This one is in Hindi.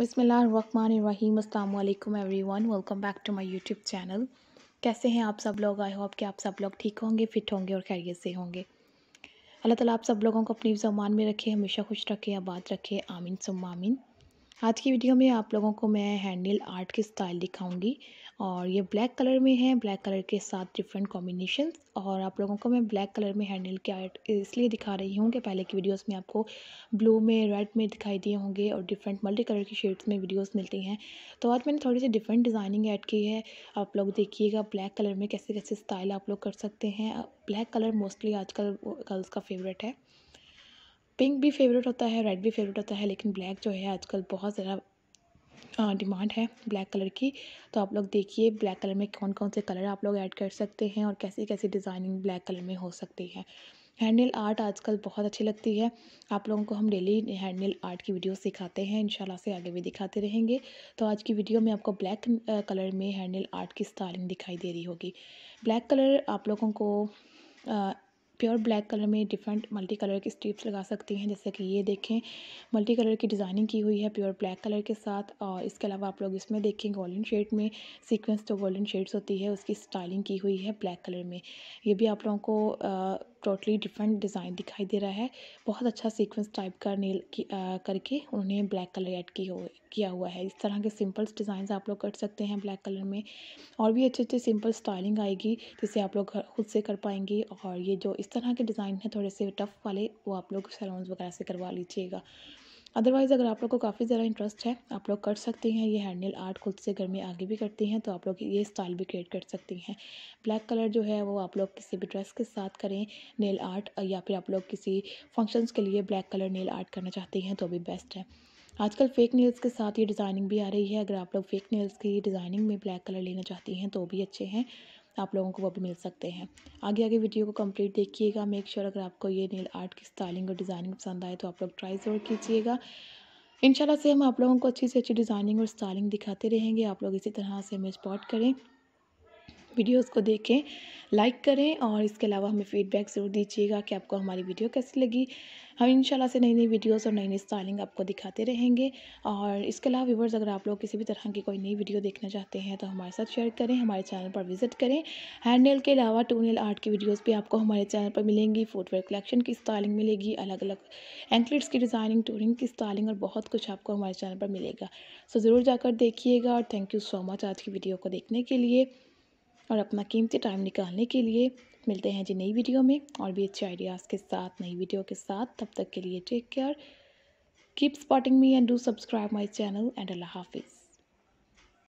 बसमीम अल्लाम everyone welcome back to my YouTube channel कैसे हैं आप सब लोग आई होप कि आप सब लोग ठीक होंगे फिट होंगे और खैरियत से होंगे अल्लाह ताला आप सब लोगों को अपनी जमान में रखे हमेशा खुश रखे आबाद रखे आमीन सुम आमीन आज की वीडियो में आप लोगों को मैं हैंडल आर्ट की स्टाइल दिखाऊंगी और ये ब्लैक कलर में है ब्लैक कलर के साथ डिफरेंट कॉम्बिनेशन और आप लोगों को मैं ब्लैक कलर में हैंडल के आर्ट इसलिए दिखा रही हूँ कि पहले की वीडियोस में आपको ब्लू में रेड में दिखाई दिए होंगे और डिफरेंट मल्टी कलर की शेड्स में वीडियोस मिलती हैं तो आज मैंने थोड़ी सी डिफरेंट डिज़ाइनिंग ऐड की है आप लोग देखिएगा ब्लैक कलर में कैसे कैसे स्टाइल आप लोग कर सकते हैं ब्लैक कलर मोस्टली आजकल गर्ल्स का फेवरेट है पिंक भी फेवरेट होता है रेड भी फेवरेट होता है लेकिन ब्लैक जो है आजकल बहुत ज़्यादा डिमांड है ब्लैक कलर की तो आप लोग देखिए ब्लैक कलर में कौन कौन से कलर आप लोग ऐड कर सकते हैं और कैसी कैसी डिज़ाइनिंग ब्लैक कलर में हो सकती है नेल आर्ट आजकल बहुत अच्छी लगती है आप लोगों को हम डेली नेल आर्ट की वीडियो सिखाते हैं इंशाल्लाह से आगे भी दिखाते रहेंगे तो आज की वीडियो में आपको ब्लैक कलर में नेल आर्ट की स्टाइलिंग दिखाई दे रही होगी ब्लैक कलर आप लोगों को प्योर ब्लैक कलर में डिफरेंट मल्टी कलर की स्ट्रिप्स लगा सकती हैं जैसे कि ये देखें मल्टी कलर की डिज़ाइनिंग की हुई है प्योर ब्लैक कलर के साथ और इसके अलावा आप लोग इसमें देखें गोल्डन शेड में सीक्वेंस जो गोल्डन शेड्स होती है उसकी स्टाइलिंग की हुई है ब्लैक कलर में ये भी आप लोगों को टोटली डिफरेंट डिज़ाइन दिखाई दे रहा है बहुत अच्छा सीक्वेंस टाइप का नेल की आ, करके उन्होंने ब्लैक कलर ऐड की हो किया हुआ है इस तरह के सिंपल्स डिज़ाइन आप लोग कर सकते हैं ब्लैक कलर में और भी अच्छे अच्छे सिंपल स्टाइलिंग आएगी जिसे आप लोग खुद से कर पाएंगे और ये जो इस तरह के डिज़ाइन हैं थोड़े से टफ़ वाले वो आप लोग सैलून वगैरह से करवा लीजिएगा अदरवाइज़ अगर आप लोग को काफ़ी ज़्यादा इंटरेस्ट है आप लोग कर सकती हैं ये हैंडल आर्ट खुद से घर में आगे भी करती हैं तो आप लोग ये स्टाइल भी क्रिएट कर सकती हैं ब्लैक कलर जो है वो आप लोग किसी भी ड्रेस के साथ करें नेल आर्ट या फिर आप लोग किसी फंक्शंस के लिए ब्लैक कलर नेल आर्ट करना चाहती हैं तो भी बेस्ट है आजकल फ़ेक नेल्स के साथ ये डिज़ाइनिंग भी आ रही है अगर आप लोग फ़ेक नेल्स की डिज़ाइनिंग में ब्लैक कलर लेना चाहती हैं तो भी अच्छे हैं आप लोगों को वो भी मिल सकते हैं आगे आगे वीडियो को कंप्लीट देखिएगा मेक श्योर अगर आपको ये नील आर्ट की स्टाइलिंग और डिज़ाइनिंग पसंद आए तो आप लोग ट्राई ज़रूर कीजिएगा इंशाल्लाह से हम आप लोगों को अच्छी से अच्छी डिज़ाइनिंग और स्टाइलिंग दिखाते रहेंगे आप लोग इसी तरह से हमें स्पॉट करें वीडियोस को देखें लाइक करें और इसके अलावा हमें फ़ीडबैक ज़रूर दीजिएगा कि आपको हमारी वीडियो कैसी लगी हम इंशाल्लाह से नई नई वीडियोस और नई नई स्टाइलिंग आपको दिखाते रहेंगे और इसके अलावा व्यूवर्स अगर आप लोग किसी भी तरह की कोई नई वीडियो देखना चाहते हैं तो हमारे साथ शेयर करें हमारे चैनल पर विजिट करें हैंड के अलावा टू नेल आर्ट की वीडियोज़ भी आपको हमारे चैनल पर मिलेंगी फुटवेयर कलेक्शन की स्टाइलिंग मिलेगी अलग अलग एंकलेट्स की डिज़ाइनिंग टूरिंग की स्टाइलिंग और बहुत कुछ आपको हमारे चैनल पर मिलेगा सो ज़रूर जाकर देखिएगा और थैंक यू सो मच आज की वीडियो को देखने के लिए और अपना कीमती टाइम निकालने के लिए मिलते हैं जी नई वीडियो में और भी अच्छे आइडियाज़ के साथ नई वीडियो के साथ तब तक के लिए take care keep spotting me and do subscribe my channel एंड अल्लाह हाफिज़